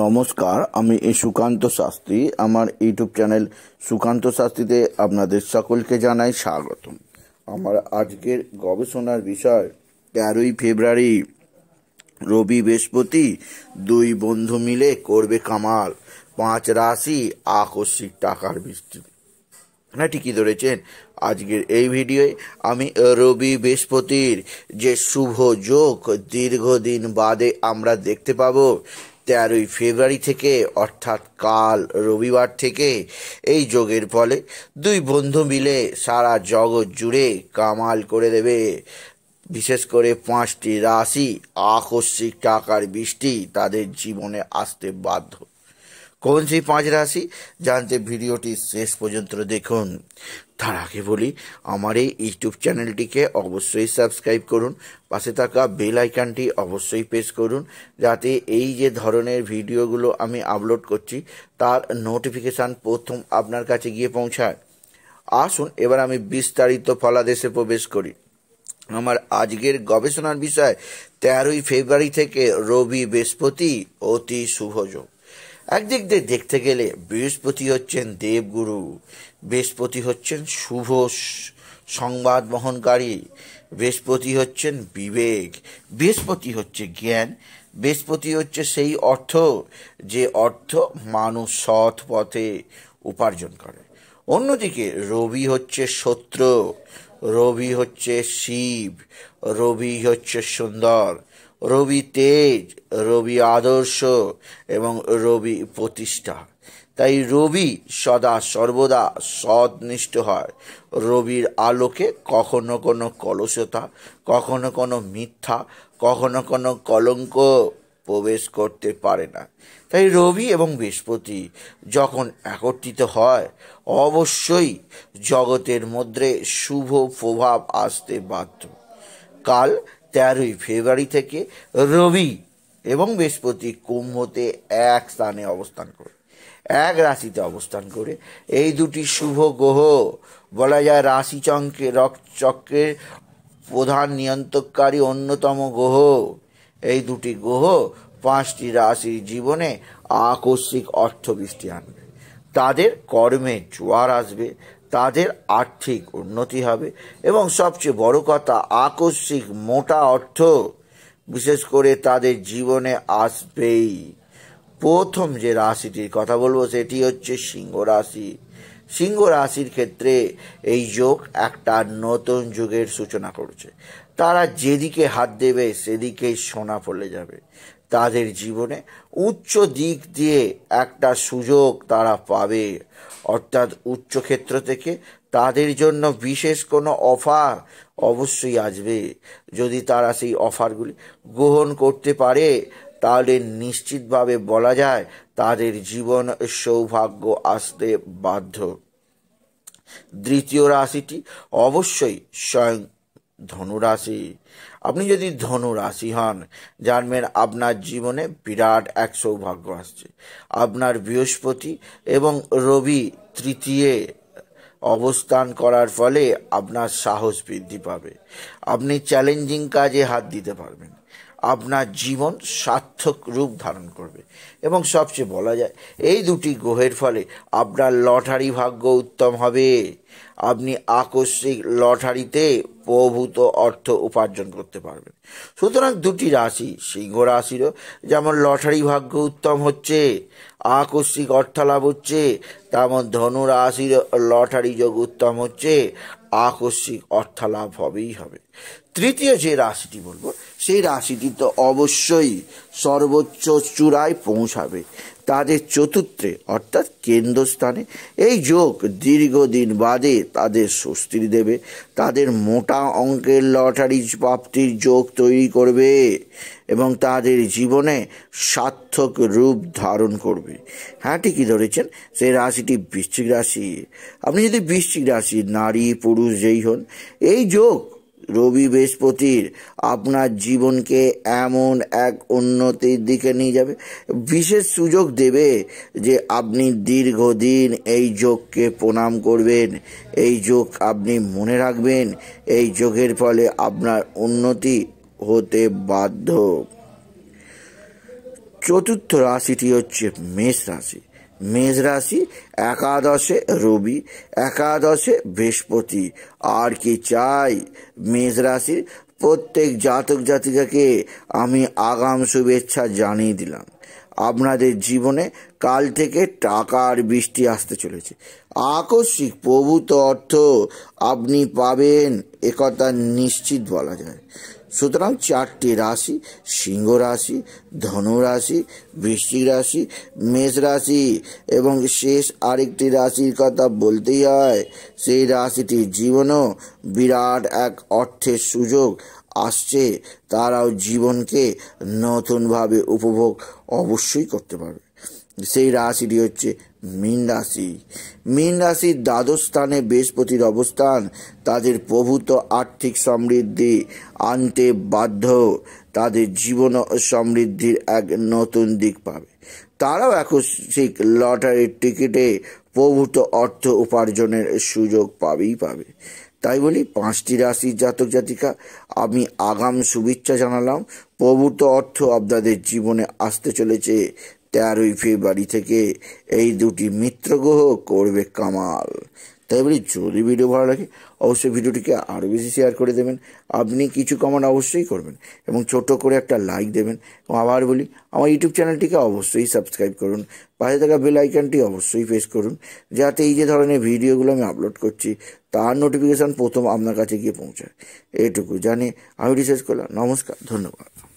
নমস্কার আমি সুকান্ত শাস্ত্রী আমার ইউটিউব চ্যানেল সুকান্ত শাস্ত্রীতে আপনাদের সকলকে জানাই স্বাগতম আমার আজকের গবেষণার বিষয় তেরোই ফেব্রুয়ারি রবি বৃহস্পতি দুই বন্ধু মিলে করবে কামাল পাঁচ রাশি আকস্মিক টাকার বৃষ্টি না হ্যাঁ, ঠিকই ধরেছেন আজকের এই ভিডিওয়ে আমি রবি বৃহস্পতির যে শুভ যোগ দীর্ঘদিন বাদে আমরা দেখতে পাবো তেরোই ফেব্রুয়ারি থেকে অর্থাৎ কাল রবিবার থেকে এই যোগের ফলে দুই বন্ধু মিলে সারা জগৎ জুড়ে কামাল করে দেবে বিশেষ করে পাঁচটি রাশি আকস্মিক টাকার বৃষ্টি তাদের জীবনে আসতে বাধ্য কোন সেই পাঁচ রাশি জানতে ভিডিওটি শেষ পর্যন্ত দেখুন তার আগে বলি আমার এই ইউটিউব চ্যানেলটিকে অবশ্যই সাবস্ক্রাইব করুন পাশে থাকা বেল আইকানটি অবশ্যই প্রেস করুন যাতে এই যে ধরনের ভিডিওগুলো আমি আপলোড করছি তার নোটিফিকেশান প্রথম আপনার কাছে গিয়ে পৌঁছায় আসুন এবার আমি বিস্তারিত ফলাদেশে প্রবেশ করি আমার আজকের গবেষণার বিষয় তেরোই ফেব্রুয়ারি থেকে রবি বৃহস্পতি অতি শুভযোগ একদিক দিয়ে দেখতে গেলে বৃহস্পতি হচ্ছেন দেবগুরু বৃহস্পতি হচ্ছেন শুভ সংবাদ বহনকারী বৃহস্পতি হচ্ছেন বিবেক বৃহস্পতি হচ্ছে জ্ঞান বৃহস্পতি হচ্ছে সেই অর্থ যে অর্থ মানুষ সৎ পথে উপার্জন করে অন্যদিকে রবি হচ্ছে শত্রু রবি হচ্ছে শিব রবি হচ্ছে সুন্দর রবি তেজ রবি আদর্শ এবং রবি প্রতিষ্ঠা তাই রবি সদা সর্বদা সৎনিষ্ঠ হয় রবির আলোকে কখনো কোনো কলসতা কখনো কোনো মিথ্যা কখনো কোনো কলঙ্ক প্রবেশ করতে পারে না তাই রবি এবং বৃহস্পতি যখন একত্রিত হয় অবশ্যই জগতের মধ্যে শুভ প্রভাব আসতে বাধ্য কাল তেরোই ফেব্রুয়ারি থেকে রবি এবং বৃহস্পতি কুম্ভতে এক স্থানে অবস্থান করে এক রাশিতে অবস্থান করে এই দুটি শুভ গ্রহ বলা যায় রক চক্রের প্রধান নিয়ন্ত্রণকারী অন্যতম গ্রহ এই দুটি গ্রহ পাঁচটি রাশির জীবনে আকস্মিক অর্থবৃষ্টি আনবে তাদের কর্মে জোয়ার আসবে তাদের আর্থিক উন্নতি হবে এবং সবচেয়ে বড় কথা আকস্মিক মোটা অর্থ বিশেষ করে তাদের জীবনে আসবেই প্রথম যে রাশিটির কথা বলবো সেটি হচ্ছে সিংহ রাশি সিংহ রাশির ক্ষেত্রে এই যোগ একটা নতুন যুগের সূচনা করছে তারা যেদিকে হাত দেবে সেদিকেই সোনা ফলে যাবে তাদের জীবনে উচ্চ দিক দিয়ে একটা সুযোগ তারা পাবে অর্থাৎ উচ্চ ক্ষেত্র থেকে তাদের জন্য বিশেষ কোনো অফার অবশ্যই আসবে যদি তারা সেই অফারগুলি গ্রহণ করতে পারে তাহলে নিশ্চিতভাবে বলা যায় তাদের জীবন সৌভাগ্য আসতে বাধ্য দ্বিতীয় রাশিটি অবশ্যই স্বয়ং ধনুরাশি আপনি যদি ধনুরাশি হন জানবেন আপনার জীবনে বিরাট এক সৌভাগ্য আসছে আপনার বৃহস্পতি এবং রবি তৃতীয় অবস্থান করার ফলে আপনার সাহস বৃদ্ধি পাবে আপনি চ্যালেঞ্জিং কাজে হাত দিতে পারবেন আপনার জীবন সার্থক রূপ ধারণ করবে এবং সবচেয়ে বলা যায় এই দুটি গ্রহের ফলে আপনার লটারি ভাগ্য উত্তম হবে আপনি আকস্মিক লটারিতে প্রভূত অর্থ উপার্জন করতে পারবেন সুতরাং দুটি রাশি সিংহ রাশিরও যেমন লটারি ভাগ্য উত্তম হচ্ছে আকস্মিক অর্থালাভ হচ্ছে তেমন ধনু রাশির লটারি যোগ উত্তম হচ্ছে আকস্মিক অর্থালাভ হবেই হবে তৃতীয় যে রাশিটি বলবো সেই রাশিটি তো অবশ্যই সর্বোচ্চ চূড়ায় পৌঁছাবে তাদের চতুর্থে অর্থাৎ কেন্দ্রস্থানে এই যোগ দীর্ঘদিন বাদে তাদের স্বস্তি দেবে তাদের মোটা অঙ্কের লটারি প্রাপ্তির যোগ তৈরি করবে এবং তাদের জীবনে সার্থক রূপ ধারণ করবে হ্যাঁ ঠিকই ধরেছেন সেই রাশিটি বৃশ্চিক রাশি আপনি যদি বৃশ্চিক রাশি নারী পুরুষ যেই হন এই যোগ রবি বৃহস্পতির আপনার জীবনকে এমন এক উন্নতির দিকে নিয়ে যাবে বিশেষ সুযোগ দেবে যে আপনি দীর্ঘদিন এই যোগকে প্রণাম করবেন এই যোগ আপনি মনে রাখবেন এই যোগের ফলে আপনার উন্নতি হতে বাধ্য চতুর্থ রাশিটি হচ্ছে মেষ রাশি মেষ রাশি একাদশে রবি একাদশে বৃহস্পতি আর কি চাই মেষ রাশির প্রত্যেক জাতক জাতিকাকে আমি আগাম শুভেচ্ছা জানিয়ে দিলাম আপনাদের জীবনে কাল থেকে টাকার বৃষ্টি আসতে চলেছে আকস্মিক প্রভূত অর্থ আপনি পাবেন একথা নিশ্চিত বলা যায় সুতরাং চারটি রাশি সিংহ রাশি ধনু রাশি বৃশ্চিক রাশি মেষ রাশি এবং শেষ আরেকটি রাশির কথা বলতেই হয় সেই রাশিটির জীবনও বিরাট এক অর্থের সুযোগ আসছে তারাও জীবনকে নতুনভাবে উপভোগ অবশ্যই করতে পারবে সেই রাশিটি হচ্ছে মীন রাশি মীন রাশির দ্বাদশ স্থানে বৃহস্পতির অবস্থান তাদের প্রভূত আর্থিক সমৃদ্ধি আনতে বাধ্য তাদের জীবন সমৃদ্ধির এক নতুন দিক পাবে তারাও এখন লটারির টিকিটে প্রভূত অর্থ উপার্জনের সুযোগ পাবেই পাবে তাই বলি পাঁচটি রাশির জাতক জাতিকা আমি আগাম শুভেচ্ছা জানালাম প্রভূত অর্থ আপনাদের জীবনে আসতে চলেছে তেরোই ফেব্রুয়ারি থেকে এই দুটি মিত্র গ্রহ করবে কামাল তাই বলি যদি ভিডিও ভালো লাগে অবশ্যই ভিডিওটিকে আরও বেশি শেয়ার করে দেবেন আপনি কিছু কমান অবশ্যই করবেন এবং ছোট করে একটা লাইক দেবেন এবং আবার বলি আমার ইউটিউব চ্যানেলটিকে অবশ্যই সাবস্ক্রাইব করুন পাশে থাকা বেল আইকনটি অবশ্যই প্রেস করুন যাতে এই যে ধরনের ভিডিওগুলো আমি আপলোড করছি তার নোটিফিকেশান প্রথম আপনার কাছে গিয়ে পৌঁছায় এটুকু জানি আমি রিসার্চ করলাম নমস্কার ধন্যবাদ